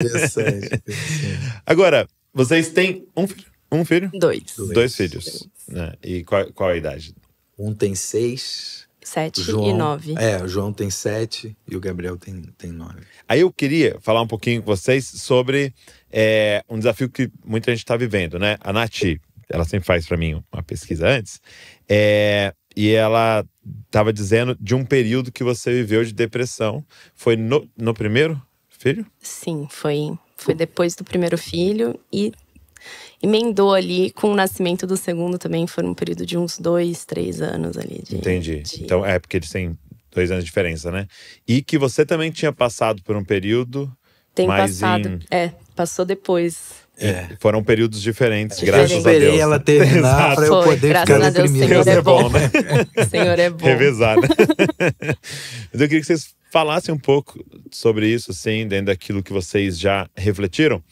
Interessante, Agora, vocês têm um filho? Um filho? Dois. Dois, Dois filhos. Né? E qual, qual a idade? Um tem seis. Sete João, e nove. É, o João tem sete e o Gabriel tem, tem nove. Aí eu queria falar um pouquinho com vocês sobre é, um desafio que muita gente está vivendo, né? A Nath, ela sempre faz para mim uma pesquisa antes, é, e ela estava dizendo de um período que você viveu de depressão. Foi no, no primeiro? filho? Sim, foi, foi depois do primeiro filho e emendou ali com o nascimento do segundo também. Foi um período de uns dois, três anos ali. De, Entendi. De... Então é porque eles têm dois anos de diferença, né? E que você também tinha passado por um período. Tem passado. Em... É, passou depois. É. Foram períodos diferentes, graças a Deus. ela terminar para eu poder graças ficar deprimido. Deus, Senhor Deus é bom, né? Senhor é bom. Revezar, né? Mas eu queria que vocês falassem um pouco sobre isso, assim, dentro daquilo que vocês já refletiram.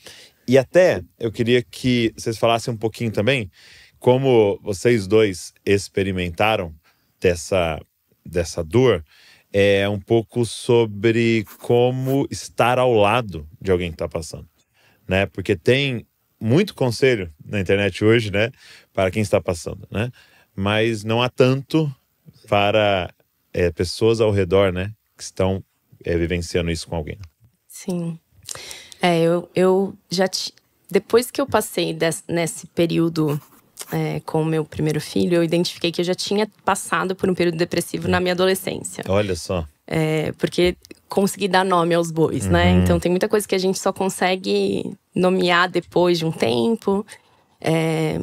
E até eu queria que vocês falassem um pouquinho também como vocês dois experimentaram dessa, dessa dor é um pouco sobre como estar ao lado de alguém que está passando né? Porque tem muito conselho na internet hoje, né? Para quem está passando, né? Mas não há tanto para é, pessoas ao redor, né? Que estão é, vivenciando isso com alguém. Sim. É, eu, eu já. Depois que eu passei des... nesse período é, com o meu primeiro filho, eu identifiquei que eu já tinha passado por um período depressivo hum. na minha adolescência. Olha só. É, porque conseguir dar nome aos bois, né? uhum. né? Então tem muita coisa que a gente só consegue nomear depois de um tempo. É,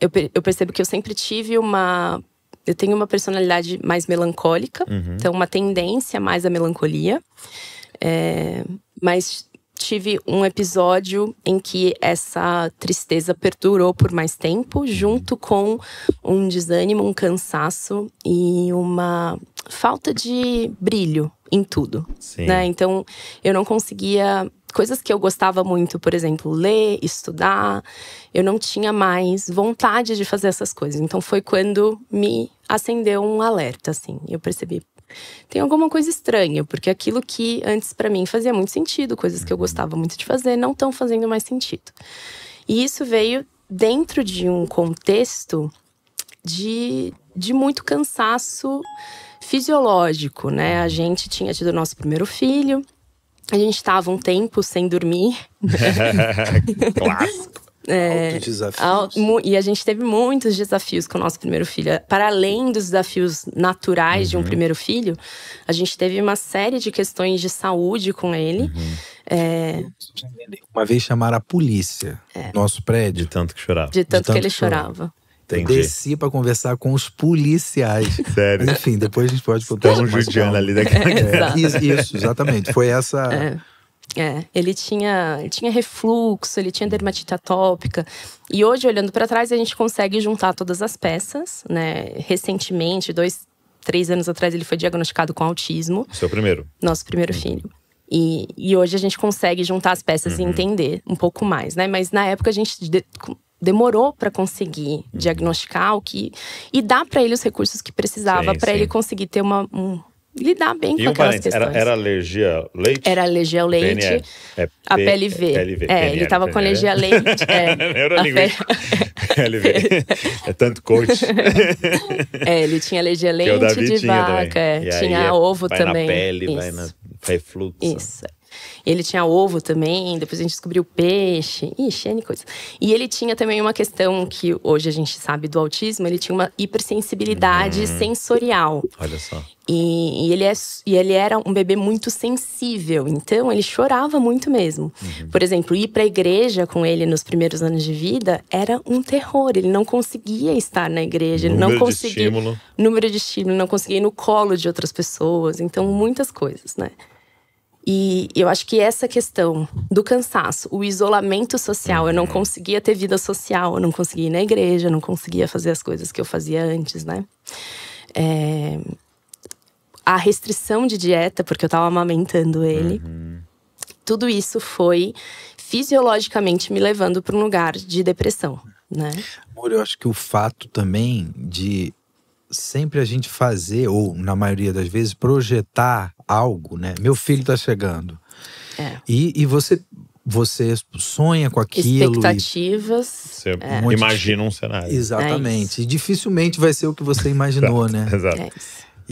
eu, eu, percebo que eu sempre tive uma. Eu tenho uma personalidade mais melancólica, uhum. então uma tendência mais à melancolia. É, mas tive um episódio em que essa tristeza perdurou por mais tempo, junto com um desânimo, um cansaço e uma falta de brilho em tudo, né? Então, eu não conseguia coisas que eu gostava muito, por exemplo, ler, estudar, eu não tinha mais vontade de fazer essas coisas. Então foi quando me acendeu um alerta, assim. Eu percebi, tem alguma coisa estranha, porque aquilo que antes para mim fazia muito sentido, coisas que eu uhum. gostava muito de fazer, não estão fazendo mais sentido. E isso veio dentro de um contexto de, de muito cansaço fisiológico, né? A uhum. gente tinha tido nosso primeiro filho, a gente estava um tempo sem dormir. Clássico. É, Altos e a gente teve muitos desafios com o nosso primeiro filho. Para além dos desafios naturais uhum. de um uhum. primeiro filho, a gente teve uma série de questões de saúde com ele. Uhum. É... Uma vez chamaram a polícia é. nosso prédio. De tanto que chorava. De tanto, de tanto que ele que chorava. chorava. Entendi. Desci pra conversar com os policiais. Sério. Enfim, depois a gente pode contar. Estamos judiando ali daquela é, isso, isso, exatamente. Foi essa. É é, ele tinha, ele tinha refluxo, ele tinha dermatite atópica. E hoje, olhando para trás, a gente consegue juntar todas as peças, né? Recentemente, dois, três anos atrás, ele foi diagnosticado com autismo. Seu primeiro. Nosso primeiro uhum. filho. E, e hoje a gente consegue juntar as peças uhum. e entender um pouco mais, né? Mas na época a gente de, demorou para conseguir uhum. diagnosticar o que e dar para ele os recursos que precisava para ele conseguir ter uma, um, lidar bem e com um aquelas questões. Era, era alergia ao leite? Era alergia ao leite, PNL. É, P, a PLV. PLV. É, PNL, ele estava com alergia ao leite. É, é Neurolinguística. É, PLV. é tanto coach. é, ele tinha alergia ao leite de vaca, é, tinha aí, é, ovo vai também. Vai na pele, Isso. vai na refluxo. Isso. Ele tinha ovo também, depois a gente descobriu peixe. Ixi, N coisa. E ele tinha também uma questão que hoje a gente sabe do autismo, ele tinha uma hipersensibilidade hum. sensorial. Olha só. E, e, ele é, e ele era um bebê muito sensível, então ele chorava muito mesmo. Uhum. Por exemplo, ir para a igreja com ele nos primeiros anos de vida era um terror. Ele não conseguia estar na igreja, número não conseguia. De estímulo. Número de estímulo, não conseguia ir no colo de outras pessoas. Então, muitas coisas, né? E eu acho que essa questão do cansaço, o isolamento social, eu não uhum. conseguia ter vida social, eu não conseguia ir na igreja, eu não conseguia fazer as coisas que eu fazia antes, né? É... A restrição de dieta, porque eu tava amamentando ele. Uhum. Tudo isso foi fisiologicamente me levando para um lugar de depressão, né? Amor, eu acho que o fato também de sempre a gente fazer, ou na maioria das vezes, projetar algo, né? Meu filho está chegando. É. E, e você você sonha com aquilo. Expectativas. você é. imagina um cenário. Exatamente. É e dificilmente vai ser o que você imaginou, Exato. né? Exato. É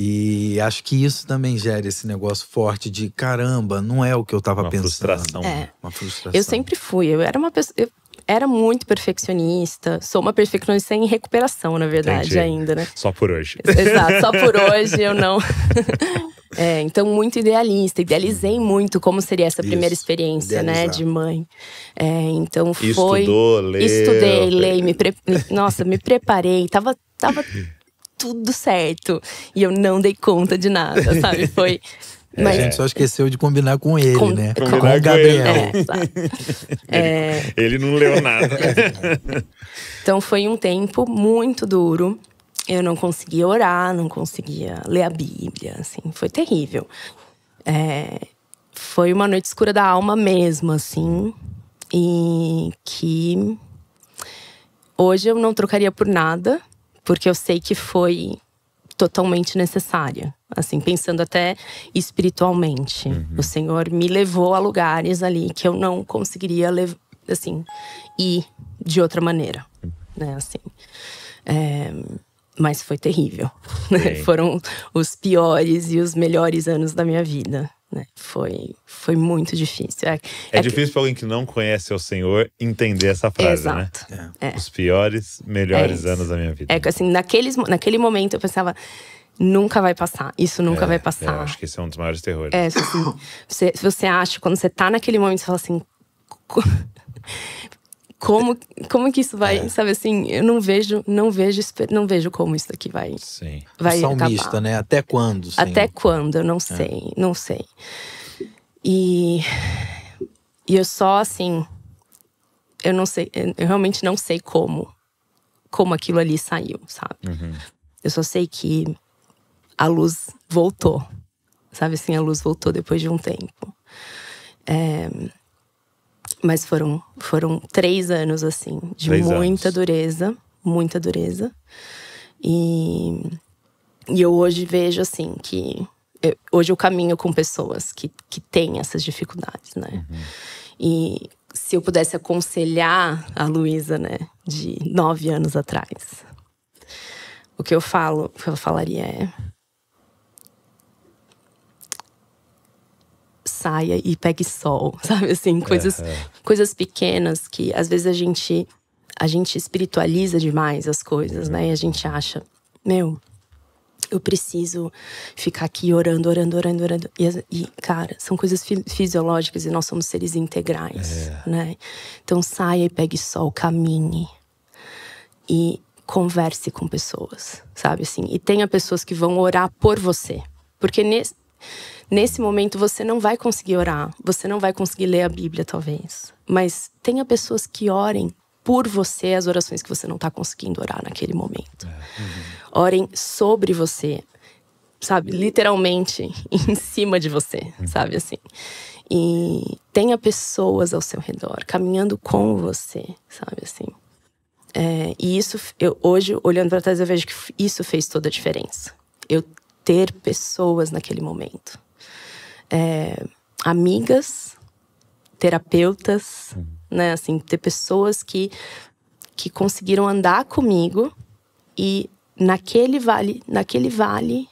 e acho que isso também gera esse negócio forte de caramba, não é o que eu estava pensando. Frustração. É. Uma frustração. Eu sempre fui. Eu era uma pessoa. Eu era muito perfeccionista. Sou uma perfeccionista em recuperação, na verdade, Entendi. ainda, né? Só por hoje. Exato, só por hoje eu não. É, então, muito idealista. Idealizei muito como seria essa Isso, primeira experiência, né, idealizar. né, de mãe. É, então, foi. Estudou, leu. Estudei, lei, me, pre... nossa, me preparei. Tava, tava tudo certo. E eu não dei conta de nada, sabe? Foi é, Mas... A gente só esqueceu de combinar com ele, com, né? Combinar com o Gabriel. Com ele. É, ele, é. ele, não leu nada. É então foi um tempo muito duro. Eu não conseguia orar, não conseguia ler a Bíblia, assim, foi terrível. É, foi uma noite escura da alma mesmo, assim, e que hoje eu não trocaria por nada, porque eu sei que foi totalmente necessária. Assim, pensando até espiritualmente. Uhum. O Senhor me levou a lugares ali que eu não conseguiria assim, ir de outra maneira. Uhum. Né, assim. É, mas foi terrível. Foram os piores e os melhores anos da minha vida. Né? Foi, foi muito difícil. É, é, é difícil que... para alguém que não conhece o Senhor entender essa frase, né? Exato. né? É. Os piores, melhores é anos da minha vida. É que assim, naqueles, naquele momento eu pensava, nunca vai passar, isso nunca é, vai é, passar. Eu acho que esse é um dos maiores terrores. É, assim, você, você acha, quando você tá naquele momento, você fala assim como, como que isso vai, é. sabe assim, eu não vejo, não vejo, não vejo como isso aqui vai. Sim. Vai o salmista, acabar. né? Até quando? Senhor? Até quando? Eu não é. sei, é. não sei. E, e eu só assim, eu não sei, eu realmente não sei como, como aquilo ali saiu, sabe? Uhum. Eu só sei que a luz voltou, sabe assim, a luz voltou depois de um tempo. É, mas foram, foram três anos, assim, de três muita anos. dureza, muita dureza. E, e eu hoje vejo, assim, que. Eu, hoje eu caminho com pessoas que, que têm essas dificuldades, né? Uhum. E se eu pudesse aconselhar a Luísa, né, de nove anos atrás, o que eu falo, o que eu falaria é: saia e pegue sol, sabe assim, coisas, é, é. coisas pequenas que às vezes a gente a gente espiritualiza demais as coisas, uhum. né? E a gente acha, meu, eu preciso ficar aqui orando, orando, orando, orando. E, e cara, são coisas fi fisiológicas e nós somos seres integrais, é. né? Então saia e pegue sol, caminhe. E converse com pessoas, sabe assim? E tenha pessoas que vão orar por você. Porque nesse Nesse momento você não vai conseguir orar, você não vai conseguir ler a Bíblia, talvez. Mas tenha pessoas que orem por você as orações que você não está conseguindo orar naquele momento. É, uhum. Orem sobre você, sabe? Literalmente em cima de você, uhum. sabe assim? E tenha pessoas ao seu redor, caminhando com você, sabe assim? É, e isso, eu, hoje, olhando para trás, eu vejo que isso fez toda a diferença. Eu ter pessoas naquele momento é, amigas, terapeutas, uhum. né? Assim, ter pessoas que, que conseguiram andar comigo e naquele vale, naquele vale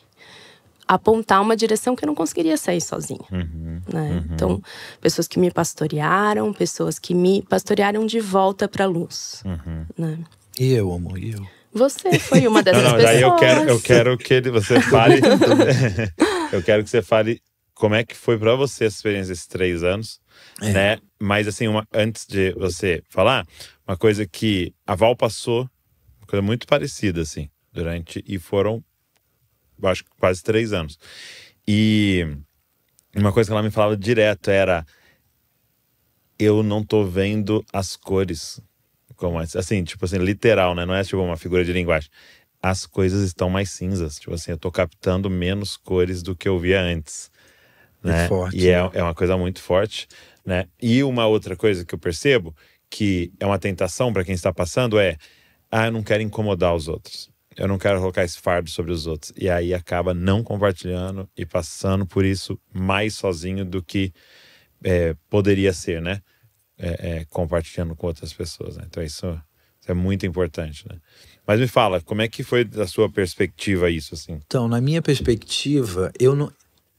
apontar uma direção que eu não conseguiria sair sozinha. Uhum, né? uhum. Então, pessoas que me pastorearam, pessoas que me pastorearam de volta para a luz. Uhum. Né? E eu, amor, e eu? Você foi uma dessas não, não, pessoas. Daí eu quero, eu quero que você fale. eu quero que você fale como é que foi para você essa experiência esses três anos, é. né? Mas assim, uma, antes de você falar, uma coisa que a Val passou, uma coisa muito parecida assim, durante e foram, acho que quase três anos. E uma coisa que ela me falava direto era eu não tô vendo as cores como Assim, tipo assim, literal, né? Não é tipo uma figura de linguagem. As coisas estão mais cinzas. Tipo assim, eu tô captando menos cores do que eu via antes. Né? Forte. E é, né? é uma coisa muito forte. Né? E uma outra coisa que eu percebo que é uma tentação para quem está passando é: ah, eu não quero incomodar os outros. Eu não quero colocar esse fardo sobre os outros. E aí acaba não compartilhando e passando por isso mais sozinho do que é, poderia ser, né? É, é, compartilhando com outras pessoas. Né? Então isso, isso, é muito importante, né? Mas me fala, como é que foi da sua perspectiva isso assim? Então, na minha perspectiva, eu não,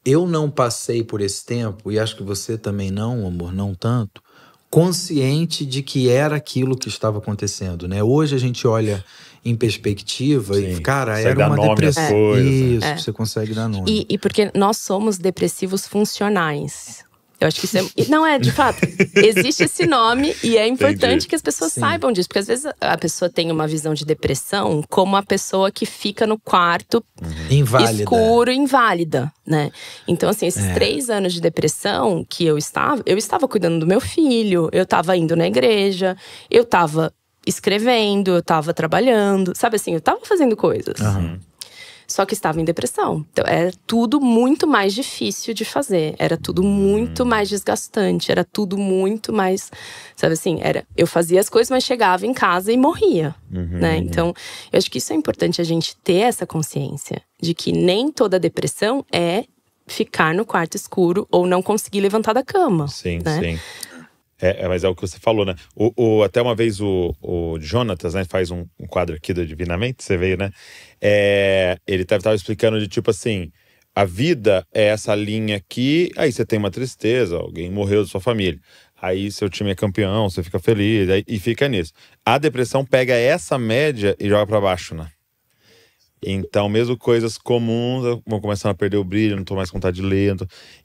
eu não passei por esse tempo, e acho que você também não, amor, não tanto, consciente de que era aquilo que estava acontecendo, né? Hoje a gente olha em perspectiva Sim, e, cara, era uma depressão. Isso, é. é. você consegue dar nome. E, e, porque nós somos depressivos funcionais. Eu acho que isso é. Não, é, de fato. existe esse nome e é importante Entendi. que as pessoas Sim. saibam disso. Porque às vezes a pessoa tem uma visão de depressão como a pessoa que fica no quarto uhum. inválida. escuro, inválida, né? Então, assim, esses é. três anos de depressão que eu estava, eu estava cuidando do meu filho, eu estava indo na igreja, eu estava escrevendo, eu estava trabalhando, sabe assim, eu estava fazendo coisas. Uhum só que estava em depressão. Então era é tudo muito mais difícil de fazer, era tudo muito hum. mais desgastante, era tudo muito mais, sabe assim, era eu fazia as coisas, mas chegava em casa e morria, uhum, né? Uhum. Então, eu acho que isso é importante a gente ter essa consciência de que nem toda depressão é ficar no quarto escuro ou não conseguir levantar da cama. Sim, né? sim. É, é mas é o que você falou, né? O, o até uma vez o, o Jonatas né, faz um, um quadro aqui do Divinamente, você veio, né? É, ele estava explicando de tipo assim: a vida é essa linha aqui, aí você tem uma tristeza, alguém morreu da sua família. Aí seu time é campeão, você fica feliz aí, e fica nisso. A depressão pega essa média e joga para baixo, né? Então, mesmo coisas comuns vão começando a perder o brilho, não tô mais com vontade de ler.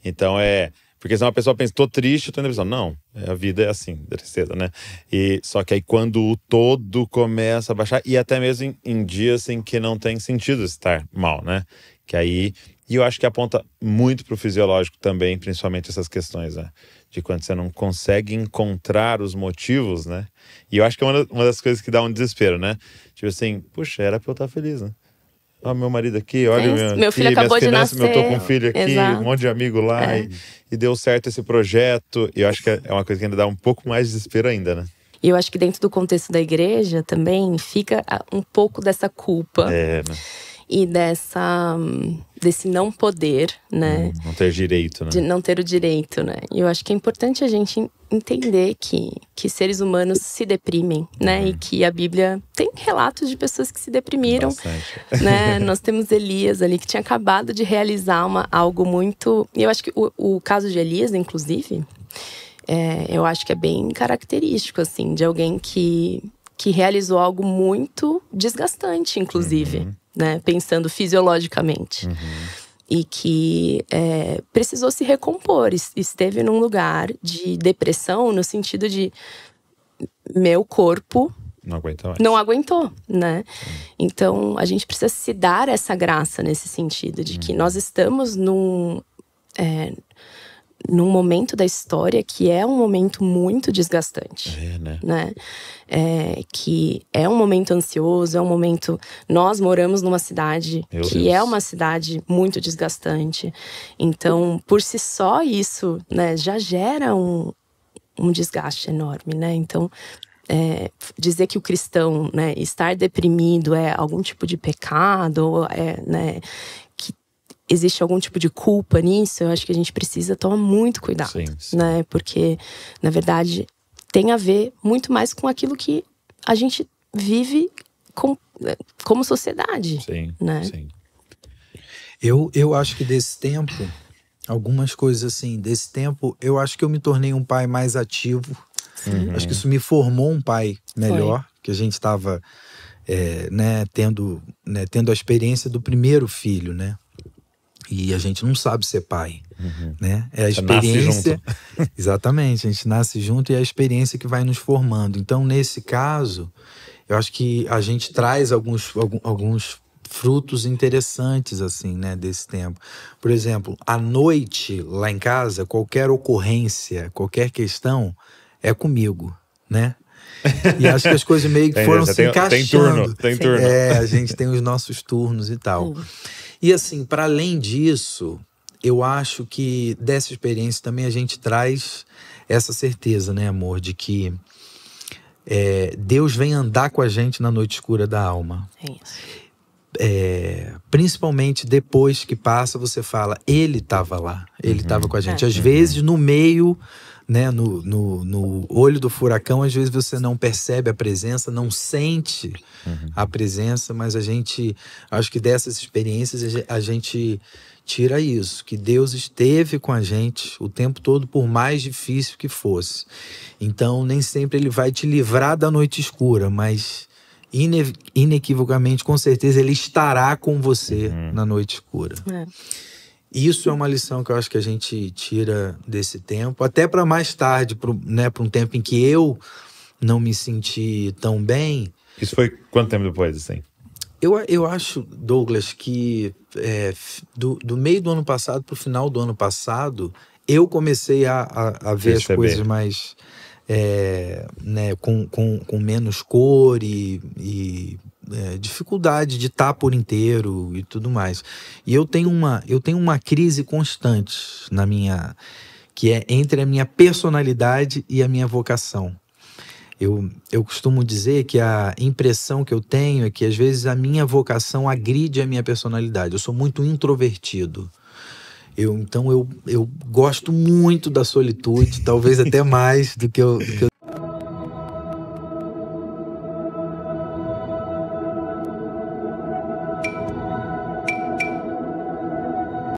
Então, é porque se uma pessoa pensa, tô triste, tô em depressão. Não, é, a vida é assim, tristeza, né? E, só que aí quando o todo começa a baixar, e até mesmo em, em dias em que não tem sentido estar mal, né? Que aí. E eu acho que aponta muito pro fisiológico também, principalmente essas questões, né? De quando você não consegue encontrar os motivos, né? E eu acho que é uma, uma das coisas que dá um desespero, né? Tipo assim, puxa, era pra eu estar tá feliz, né? ah, meu marido aqui, olha é, meu, meu filho aqui, acabou de nascer. Eu tô com um filho aqui, Exato. um monte de amigo lá, é. e, e, deu certo esse projeto. E eu acho que é, é uma coisa que ainda dá um pouco mais de desespero ainda, né? E eu acho que dentro do contexto da igreja também fica ah, um pouco dessa culpa. É, né? e dessa desse não poder, né? Não ter direito, né? De não ter o direito, né? E eu acho que é importante a gente entender que, que seres humanos se deprimem, né? Uhum. E que a Bíblia tem relatos de pessoas que se deprimiram, Bastante. né? Nós temos Elias ali que tinha acabado de realizar uma, algo muito. E eu acho que o, o caso de Elias, inclusive, é, eu acho que é bem característico, assim, de alguém que que realizou algo muito desgastante, inclusive, uhum né? Pensando fisiologicamente. Uhum. E que é, precisou se recompor, esteve num lugar de depressão, no sentido de meu corpo não aguenta mais. Não aguentou, né? Então a gente precisa se dar essa graça nesse sentido de que uhum. nós estamos num. É, num momento da história que é um momento muito desgastante, é, né? né? É, que é um momento ansioso, é um momento. Nós moramos numa cidade Meu que Deus. é uma cidade muito desgastante. Então, por si só isso, né, já gera um, um desgaste enorme, né? Então, é, dizer que o cristão, né, estar deprimido é algum tipo de pecado, é, né, existe algum tipo de culpa nisso, eu acho que a gente precisa tomar muito cuidado, sim, sim. né? Porque na verdade tem a ver muito mais com aquilo que a gente vive com, como sociedade, sim, né? Sim. Eu, eu acho que desse tempo, algumas coisas assim, desse tempo, eu acho que eu me tornei um pai mais ativo. Uhum. Acho que isso me formou um pai melhor, Foi. que a gente estava é, né, tendo, né, tendo a experiência do primeiro filho, né? E a gente não sabe ser pai, uhum. né? É a experiência. exatamente, a gente nasce junto e é a experiência que vai nos formando. Então, nesse caso, eu acho que a gente traz alguns, alguns frutos interessantes, assim, né, desse tempo. Por exemplo, à noite lá em casa, qualquer ocorrência, qualquer questão é comigo, né? E acho que as coisas meio que foram tem, se tem, encaixando. Tem turno, tem turno. É, a gente tem os nossos turnos e tal. Uhum. E assim, para além disso, eu acho que dessa experiência também a gente traz essa certeza, né, amor, de que é, Deus vem andar com a gente na noite escura da alma. É isso. É, principalmente depois que passa, você fala, ele estava lá, ele estava uhum. com a gente. É. Às vezes, no meio né, no, no, no, olho do furacão, às vezes você não percebe a presença, não sente uhum. a presença, mas a gente, acho que dessas experiências a gente tira isso, que Deus esteve com a gente o tempo todo, por mais difícil que fosse. Então, nem sempre ele vai te livrar da noite escura, mas ine inequivocamente, com certeza, ele estará com você uhum. na noite escura. É. Isso é uma lição que eu acho que a gente tira desse tempo, até para mais tarde, para né, um tempo em que eu não me senti tão bem. Isso foi quanto tempo depois, assim? Eu, eu acho, Douglas, que é, do, do meio do ano passado para o final do ano passado, eu comecei a, a, a ver as coisas mais. É, né, com, com, com menos cor e, e é, dificuldade de estar por inteiro e tudo mais. E eu tenho uma eu tenho uma crise constante na minha que é entre a minha personalidade e a minha vocação. Eu, eu costumo dizer que a impressão que eu tenho é que às vezes a minha vocação agride a minha personalidade. Eu sou muito introvertido. Eu, então eu, eu gosto muito da solitude, talvez até mais do que eu, do que eu